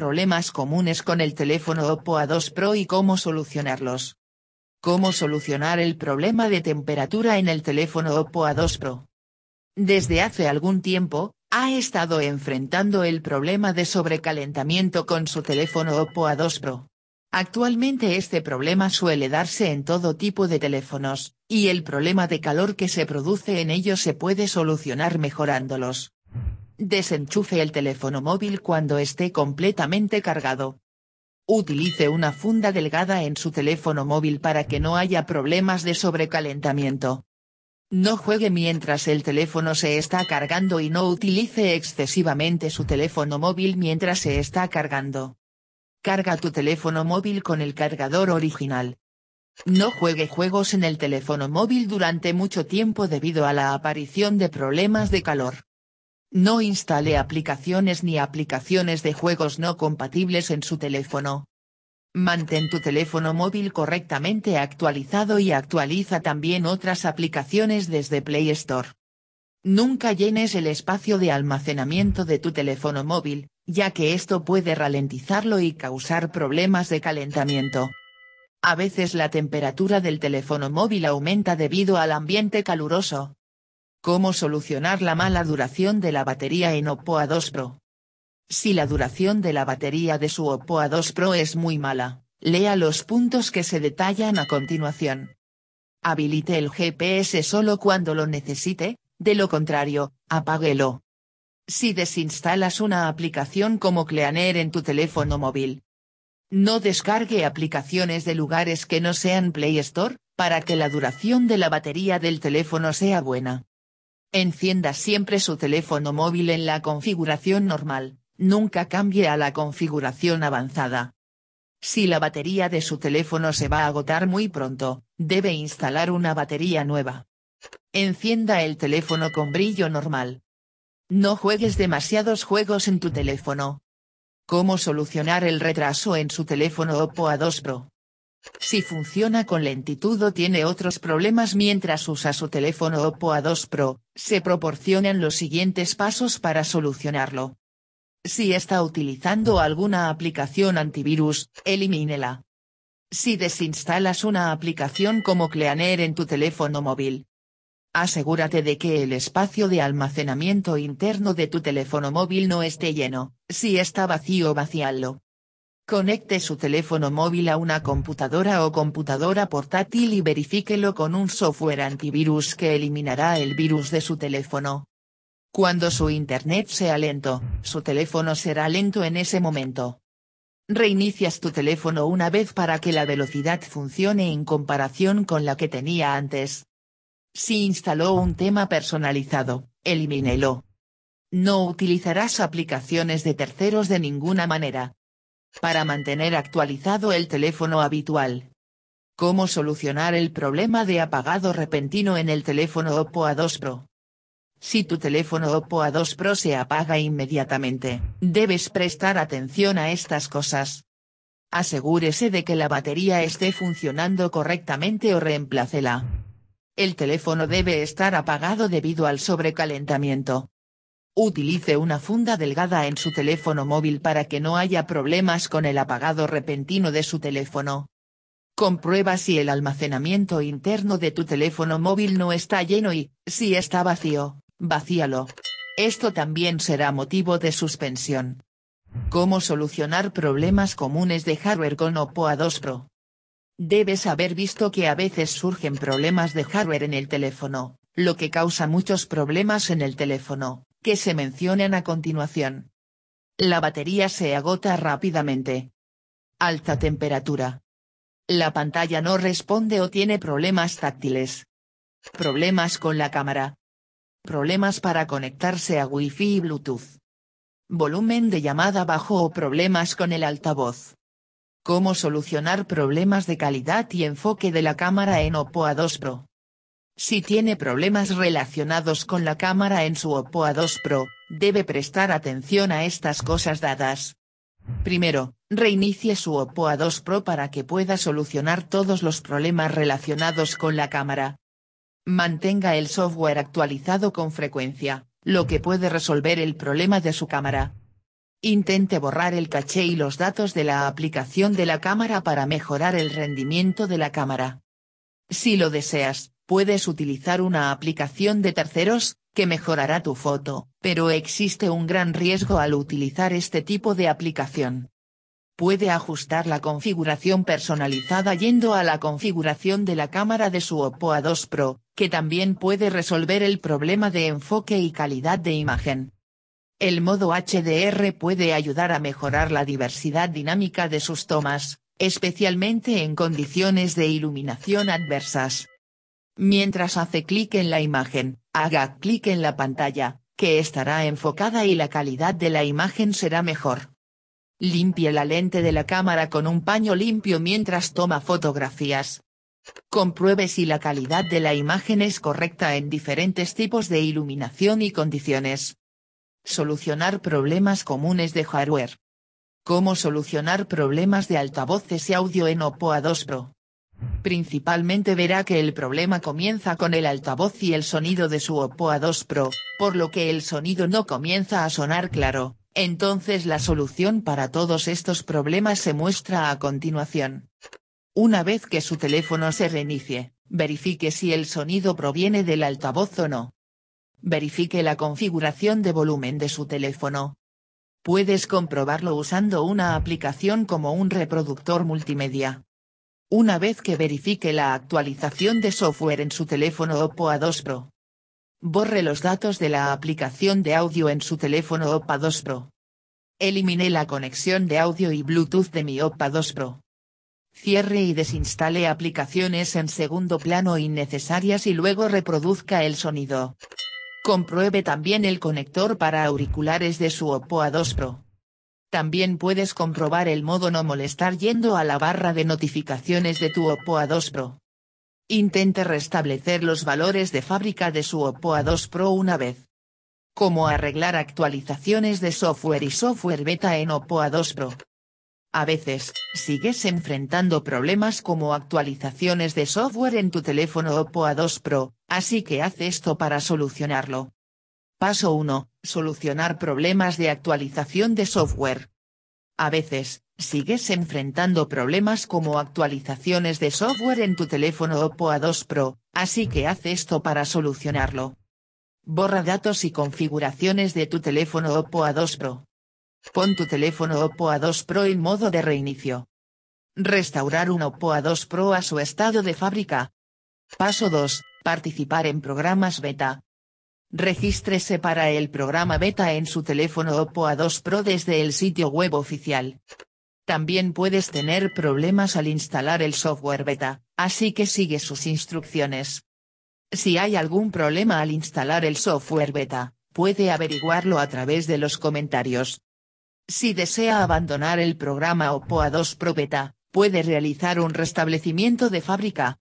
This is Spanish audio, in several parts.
problemas comunes con el teléfono Oppo A2 Pro y cómo solucionarlos. Cómo solucionar el problema de temperatura en el teléfono Oppo A2 Pro. Desde hace algún tiempo, ha estado enfrentando el problema de sobrecalentamiento con su teléfono Oppo A2 Pro. Actualmente este problema suele darse en todo tipo de teléfonos, y el problema de calor que se produce en ellos se puede solucionar mejorándolos. Desenchufe el teléfono móvil cuando esté completamente cargado. Utilice una funda delgada en su teléfono móvil para que no haya problemas de sobrecalentamiento. No juegue mientras el teléfono se está cargando y no utilice excesivamente su teléfono móvil mientras se está cargando. Carga tu teléfono móvil con el cargador original. No juegue juegos en el teléfono móvil durante mucho tiempo debido a la aparición de problemas de calor. No instale aplicaciones ni aplicaciones de juegos no compatibles en su teléfono. Mantén tu teléfono móvil correctamente actualizado y actualiza también otras aplicaciones desde Play Store. Nunca llenes el espacio de almacenamiento de tu teléfono móvil, ya que esto puede ralentizarlo y causar problemas de calentamiento. A veces la temperatura del teléfono móvil aumenta debido al ambiente caluroso, Cómo solucionar la mala duración de la batería en OPPO A2 Pro. Si la duración de la batería de su OPPO A2 Pro es muy mala, lea los puntos que se detallan a continuación. Habilite el GPS solo cuando lo necesite, de lo contrario, apáguelo. Si desinstalas una aplicación como Cleaner en tu teléfono móvil. No descargue aplicaciones de lugares que no sean Play Store, para que la duración de la batería del teléfono sea buena. Encienda siempre su teléfono móvil en la configuración normal, nunca cambie a la configuración avanzada. Si la batería de su teléfono se va a agotar muy pronto, debe instalar una batería nueva. Encienda el teléfono con brillo normal. No juegues demasiados juegos en tu teléfono. ¿Cómo solucionar el retraso en su teléfono Oppo A2 Pro? Si funciona con lentitud o tiene otros problemas mientras usa su teléfono Oppo A2 Pro, se proporcionan los siguientes pasos para solucionarlo. Si está utilizando alguna aplicación antivirus, elimínela. Si desinstalas una aplicación como Cleaner en tu teléfono móvil, Asegúrate de que el espacio de almacenamiento interno de tu teléfono móvil no esté lleno, si está vacío vacíalo. Conecte su teléfono móvil a una computadora o computadora portátil y verifíquelo con un software antivirus que eliminará el virus de su teléfono. Cuando su internet sea lento, su teléfono será lento en ese momento. Reinicias tu teléfono una vez para que la velocidad funcione en comparación con la que tenía antes. Si instaló un tema personalizado, elimínelo. No utilizarás aplicaciones de terceros de ninguna manera, para mantener actualizado el teléfono habitual. ¿Cómo solucionar el problema de apagado repentino en el teléfono Oppo A2 Pro? Si tu teléfono Oppo A2 Pro se apaga inmediatamente, debes prestar atención a estas cosas. Asegúrese de que la batería esté funcionando correctamente o reemplácela. El teléfono debe estar apagado debido al sobrecalentamiento, Utilice una funda delgada en su teléfono móvil para que no haya problemas con el apagado repentino de su teléfono. Comprueba si el almacenamiento interno de tu teléfono móvil no está lleno y, si está vacío, vacíalo. Esto también será motivo de suspensión. ¿Cómo solucionar problemas comunes de hardware con OPPO A2 Pro? Debes haber visto que a veces surgen problemas de hardware en el teléfono, lo que causa muchos problemas en el teléfono que se mencionan a continuación. La batería se agota rápidamente. Alta temperatura. La pantalla no responde o tiene problemas táctiles. Problemas con la cámara. Problemas para conectarse a Wi-Fi y Bluetooth. Volumen de llamada bajo o problemas con el altavoz. Cómo solucionar problemas de calidad y enfoque de la cámara en Oppo A2 Pro. Si tiene problemas relacionados con la cámara en su Oppo A2 Pro, debe prestar atención a estas cosas dadas. Primero, reinicie su Oppo A2 Pro para que pueda solucionar todos los problemas relacionados con la cámara. Mantenga el software actualizado con frecuencia, lo que puede resolver el problema de su cámara. Intente borrar el caché y los datos de la aplicación de la cámara para mejorar el rendimiento de la cámara. Si lo deseas, puedes utilizar una aplicación de terceros, que mejorará tu foto, pero existe un gran riesgo al utilizar este tipo de aplicación. Puede ajustar la configuración personalizada yendo a la configuración de la cámara de su Oppo A2 Pro, que también puede resolver el problema de enfoque y calidad de imagen. El modo HDR puede ayudar a mejorar la diversidad dinámica de sus tomas, especialmente en condiciones de iluminación adversas. Mientras hace clic en la imagen, haga clic en la pantalla, que estará enfocada y la calidad de la imagen será mejor. Limpie la lente de la cámara con un paño limpio mientras toma fotografías. Compruebe si la calidad de la imagen es correcta en diferentes tipos de iluminación y condiciones. Solucionar problemas comunes de hardware. Cómo solucionar problemas de altavoces y audio en Oppo A2 Pro. Principalmente verá que el problema comienza con el altavoz y el sonido de su Oppo A2 Pro, por lo que el sonido no comienza a sonar claro, entonces la solución para todos estos problemas se muestra a continuación. Una vez que su teléfono se reinicie, verifique si el sonido proviene del altavoz o no. Verifique la configuración de volumen de su teléfono. Puedes comprobarlo usando una aplicación como un reproductor multimedia una vez que verifique la actualización de software en su teléfono Oppo A2 Pro. Borre los datos de la aplicación de audio en su teléfono Oppo A2 Pro. Elimine la conexión de audio y Bluetooth de mi Oppo A2 Pro. Cierre y desinstale aplicaciones en segundo plano innecesarias y luego reproduzca el sonido. Compruebe también el conector para auriculares de su Oppo A2 Pro. También puedes comprobar el modo no molestar yendo a la barra de notificaciones de tu OPPO A2 Pro. Intente restablecer los valores de fábrica de su OPPO A2 Pro una vez. Cómo arreglar actualizaciones de software y software beta en OPPO A2 Pro. A veces, sigues enfrentando problemas como actualizaciones de software en tu teléfono OPPO A2 Pro, así que haz esto para solucionarlo. Paso 1. Solucionar problemas de actualización de software. A veces, sigues enfrentando problemas como actualizaciones de software en tu teléfono Oppo A2 Pro, así que haz esto para solucionarlo. Borra datos y configuraciones de tu teléfono Oppo A2 Pro. Pon tu teléfono Oppo A2 Pro en modo de reinicio. Restaurar un Oppo A2 Pro a su estado de fábrica. Paso 2. Participar en programas beta, Regístrese para el programa beta en su teléfono Oppo A2 Pro desde el sitio web oficial. También puedes tener problemas al instalar el software beta, así que sigue sus instrucciones. Si hay algún problema al instalar el software beta, puede averiguarlo a través de los comentarios. Si desea abandonar el programa Oppo A2 Pro Beta, puede realizar un restablecimiento de fábrica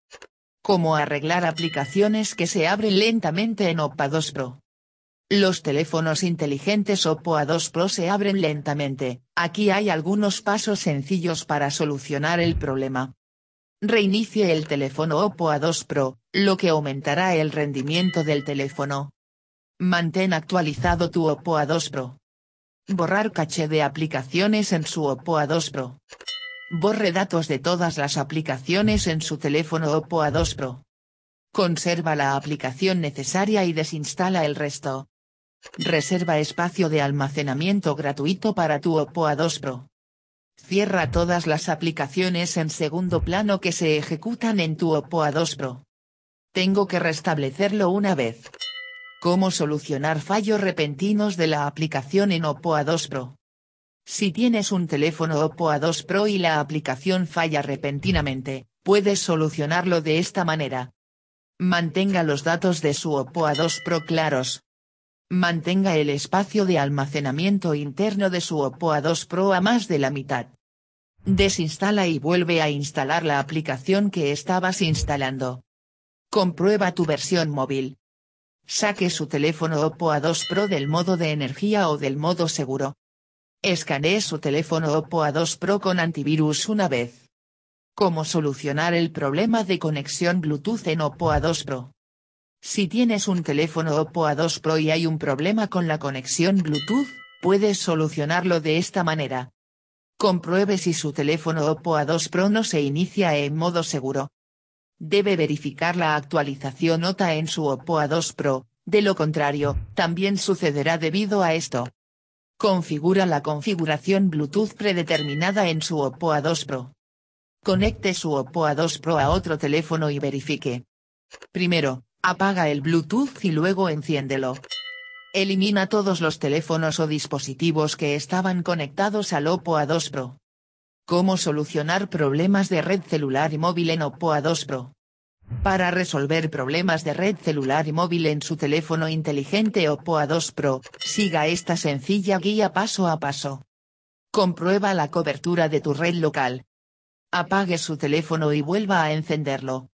como arreglar aplicaciones que se abren lentamente en OPA 2 Pro. Los teléfonos inteligentes OPPO A2 Pro se abren lentamente, aquí hay algunos pasos sencillos para solucionar el problema. Reinicie el teléfono OPPO A2 Pro, lo que aumentará el rendimiento del teléfono. Mantén actualizado tu OPPO A2 Pro. Borrar caché de aplicaciones en su OPPO A2 Pro. Borre datos de todas las aplicaciones en su teléfono Oppo A2 Pro. Conserva la aplicación necesaria y desinstala el resto. Reserva espacio de almacenamiento gratuito para tu Oppo A2 Pro. Cierra todas las aplicaciones en segundo plano que se ejecutan en tu Oppo A2 Pro. Tengo que restablecerlo una vez. ¿Cómo solucionar fallos repentinos de la aplicación en Oppo A2 Pro? Si tienes un teléfono Oppo A2 Pro y la aplicación falla repentinamente, puedes solucionarlo de esta manera. Mantenga los datos de su Oppo A2 Pro claros. Mantenga el espacio de almacenamiento interno de su Oppo A2 Pro a más de la mitad. Desinstala y vuelve a instalar la aplicación que estabas instalando. Comprueba tu versión móvil. Saque su teléfono Oppo A2 Pro del modo de energía o del modo seguro. Escanee su teléfono Oppo A2 Pro con antivirus una vez. Cómo solucionar el problema de conexión Bluetooth en Oppo A2 Pro. Si tienes un teléfono Oppo A2 Pro y hay un problema con la conexión Bluetooth, puedes solucionarlo de esta manera. Compruebe si su teléfono Oppo A2 Pro no se inicia en modo seguro. Debe verificar la actualización OTA en su Oppo A2 Pro, de lo contrario, también sucederá debido a esto. Configura la configuración Bluetooth predeterminada en su Oppo A2 Pro. Conecte su Oppo A2 Pro a otro teléfono y verifique. Primero, apaga el Bluetooth y luego enciéndelo. Elimina todos los teléfonos o dispositivos que estaban conectados al Oppo A2 Pro. ¿Cómo solucionar problemas de red celular y móvil en Oppo A2 Pro? Para resolver problemas de red celular y móvil en su teléfono inteligente Oppo A2 Pro, siga esta sencilla guía paso a paso. Comprueba la cobertura de tu red local. Apague su teléfono y vuelva a encenderlo.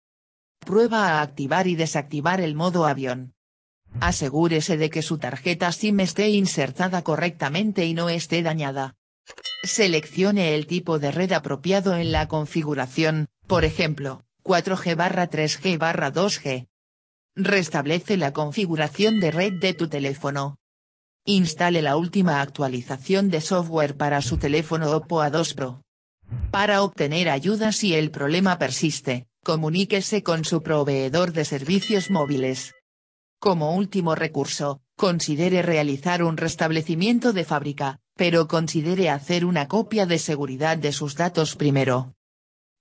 Prueba a activar y desactivar el modo avión. Asegúrese de que su tarjeta SIM esté insertada correctamente y no esté dañada. Seleccione el tipo de red apropiado en la configuración, por ejemplo, 4G barra 3G barra 2G. Restablece la configuración de red de tu teléfono. Instale la última actualización de software para su teléfono Oppo A2 Pro. Para obtener ayuda si el problema persiste, comuníquese con su proveedor de servicios móviles. Como último recurso, considere realizar un restablecimiento de fábrica, pero considere hacer una copia de seguridad de sus datos primero.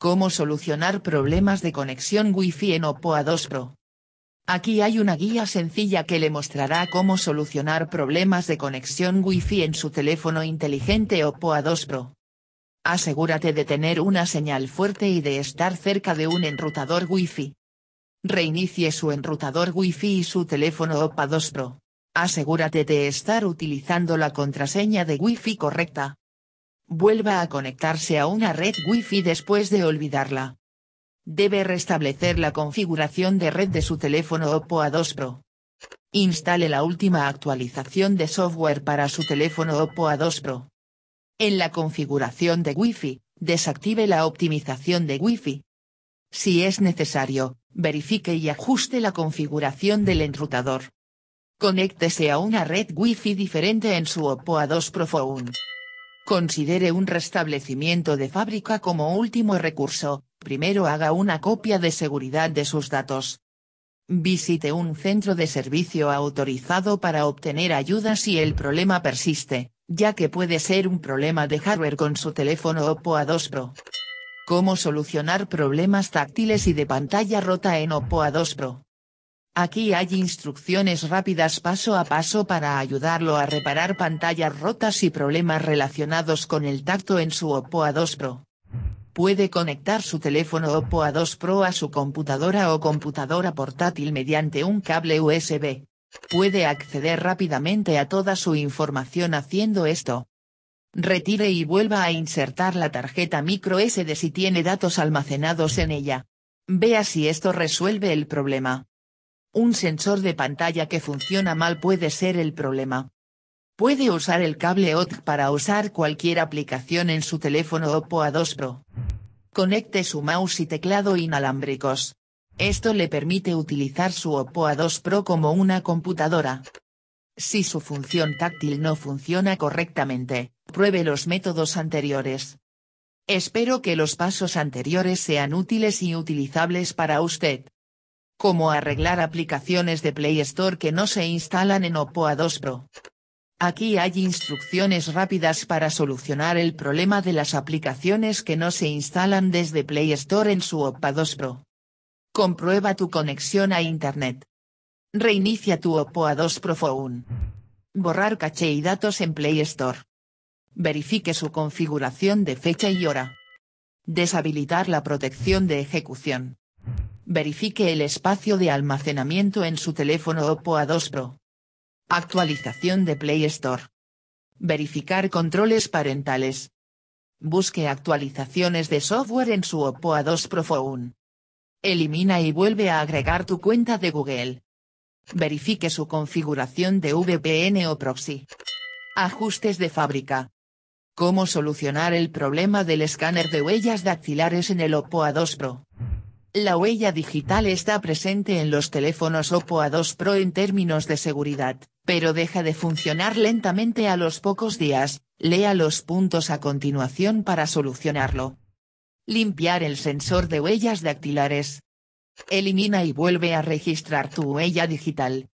Cómo solucionar problemas de conexión Wi-Fi en Oppo A2 Pro. Aquí hay una guía sencilla que le mostrará cómo solucionar problemas de conexión Wi-Fi en su teléfono inteligente Oppo A2 Pro. Asegúrate de tener una señal fuerte y de estar cerca de un enrutador Wi-Fi. Reinicie su enrutador Wi-Fi y su teléfono Oppo A2 Pro. Asegúrate de estar utilizando la contraseña de Wi-Fi correcta vuelva a conectarse a una red Wi-Fi después de olvidarla. Debe restablecer la configuración de red de su teléfono Oppo A2 Pro. Instale la última actualización de software para su teléfono Oppo A2 Pro. En la configuración de Wi-Fi, desactive la optimización de Wi-Fi. Si es necesario, verifique y ajuste la configuración del enrutador. Conéctese a una red Wi-Fi diferente en su Oppo A2 Pro Phone. Considere un restablecimiento de fábrica como último recurso, primero haga una copia de seguridad de sus datos. Visite un centro de servicio autorizado para obtener ayuda si el problema persiste, ya que puede ser un problema de hardware con su teléfono Oppo A2 Pro. Cómo solucionar problemas táctiles y de pantalla rota en Oppo A2 Pro. Aquí hay instrucciones rápidas paso a paso para ayudarlo a reparar pantallas rotas y problemas relacionados con el tacto en su Oppo A2 Pro. Puede conectar su teléfono Oppo A2 Pro a su computadora o computadora portátil mediante un cable USB. Puede acceder rápidamente a toda su información haciendo esto. Retire y vuelva a insertar la tarjeta micro SD si tiene datos almacenados en ella. Vea si esto resuelve el problema. Un sensor de pantalla que funciona mal puede ser el problema. Puede usar el cable OTG para usar cualquier aplicación en su teléfono Oppo A2 Pro. Conecte su mouse y teclado inalámbricos. Esto le permite utilizar su Oppo A2 Pro como una computadora. Si su función táctil no funciona correctamente, pruebe los métodos anteriores. Espero que los pasos anteriores sean útiles y utilizables para usted cómo arreglar aplicaciones de Play Store que no se instalan en Oppo A2 Pro. Aquí hay instrucciones rápidas para solucionar el problema de las aplicaciones que no se instalan desde Play Store en su Oppo A2 Pro. Comprueba tu conexión a Internet. Reinicia tu Oppo A2 Pro Phone. Borrar caché y datos en Play Store. Verifique su configuración de fecha y hora. Deshabilitar la protección de ejecución verifique el espacio de almacenamiento en su teléfono Oppo A2 Pro. Actualización de Play Store. Verificar controles parentales. Busque actualizaciones de software en su Oppo A2 Pro Phone. Elimina y vuelve a agregar tu cuenta de Google. Verifique su configuración de VPN o proxy. Ajustes de fábrica. Cómo solucionar el problema del escáner de huellas dactilares en el Oppo A2 Pro. La huella digital está presente en los teléfonos Oppo A2 Pro en términos de seguridad, pero deja de funcionar lentamente a los pocos días, lea los puntos a continuación para solucionarlo. Limpiar el sensor de huellas dactilares. Elimina y vuelve a registrar tu huella digital.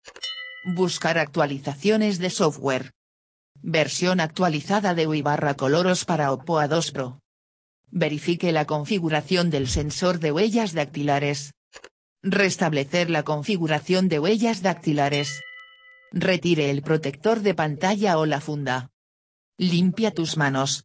Buscar actualizaciones de software. Versión actualizada de UI Coloros para Oppo A2 Pro. Verifique la configuración del sensor de huellas dactilares. Restablecer la configuración de huellas dactilares. Retire el protector de pantalla o la funda. Limpia tus manos,